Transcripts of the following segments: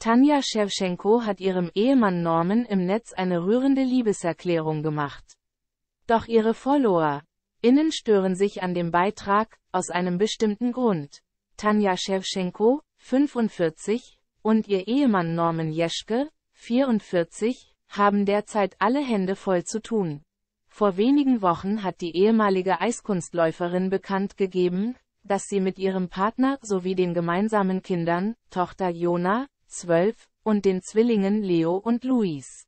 Tanja Schewtschenko hat ihrem Ehemann Norman im Netz eine rührende Liebeserklärung gemacht. Doch ihre Follower innen stören sich an dem Beitrag, aus einem bestimmten Grund. Tanja Schewtschenko, 45, und ihr Ehemann Norman Jeschke, 44, haben derzeit alle Hände voll zu tun. Vor wenigen Wochen hat die ehemalige Eiskunstläuferin bekannt gegeben, dass sie mit ihrem Partner sowie den gemeinsamen Kindern, Tochter Jona, 12, und den Zwillingen Leo und Luis.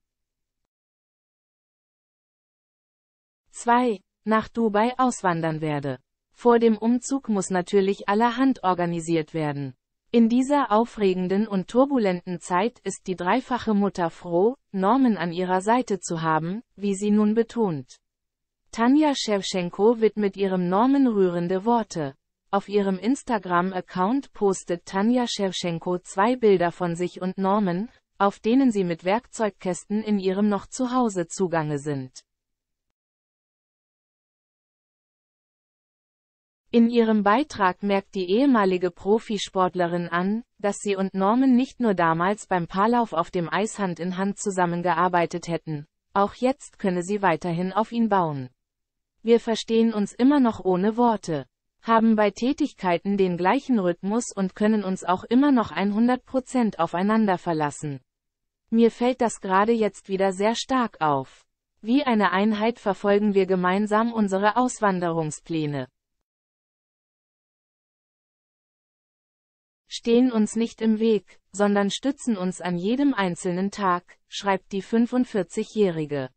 2. Nach Dubai auswandern werde. Vor dem Umzug muss natürlich allerhand organisiert werden. In dieser aufregenden und turbulenten Zeit ist die dreifache Mutter froh, Norman an ihrer Seite zu haben, wie sie nun betont. Tanja Schewtschenko widmet ihrem Norman rührende Worte. Auf ihrem Instagram-Account postet Tanja Schewtschenko zwei Bilder von sich und Norman, auf denen sie mit Werkzeugkästen in ihrem noch zu Hause zugange sind. In ihrem Beitrag merkt die ehemalige Profisportlerin an, dass sie und Norman nicht nur damals beim Paarlauf auf dem Eis Hand in Hand zusammengearbeitet hätten, auch jetzt könne sie weiterhin auf ihn bauen. Wir verstehen uns immer noch ohne Worte haben bei Tätigkeiten den gleichen Rhythmus und können uns auch immer noch 100% aufeinander verlassen. Mir fällt das gerade jetzt wieder sehr stark auf. Wie eine Einheit verfolgen wir gemeinsam unsere Auswanderungspläne. Stehen uns nicht im Weg, sondern stützen uns an jedem einzelnen Tag, schreibt die 45-Jährige.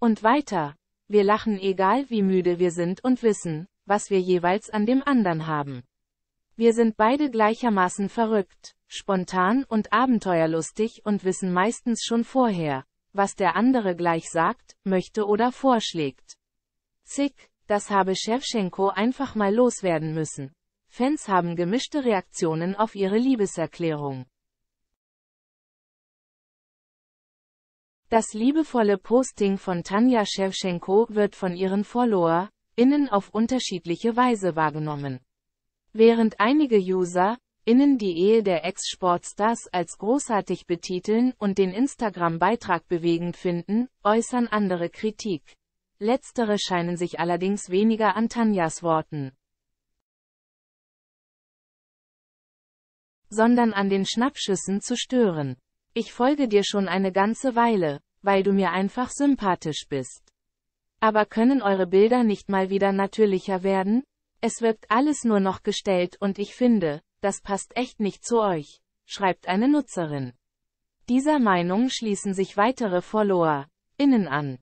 Und weiter. Wir lachen egal wie müde wir sind und wissen, was wir jeweils an dem anderen haben. Wir sind beide gleichermaßen verrückt, spontan und abenteuerlustig und wissen meistens schon vorher, was der andere gleich sagt, möchte oder vorschlägt. Zick, das habe Schewtschenko einfach mal loswerden müssen. Fans haben gemischte Reaktionen auf ihre Liebeserklärung. Das liebevolle Posting von Tanja Schewtschenko wird von ihren Follower, innen auf unterschiedliche Weise wahrgenommen. Während einige User, innen die Ehe der Ex-Sportstars als großartig betiteln und den Instagram-Beitrag bewegend finden, äußern andere Kritik. Letztere scheinen sich allerdings weniger an Tanjas Worten, sondern an den Schnappschüssen zu stören. Ich folge dir schon eine ganze Weile, weil du mir einfach sympathisch bist. Aber können eure Bilder nicht mal wieder natürlicher werden? Es wirkt alles nur noch gestellt und ich finde, das passt echt nicht zu euch, schreibt eine Nutzerin. Dieser Meinung schließen sich weitere Follower innen an.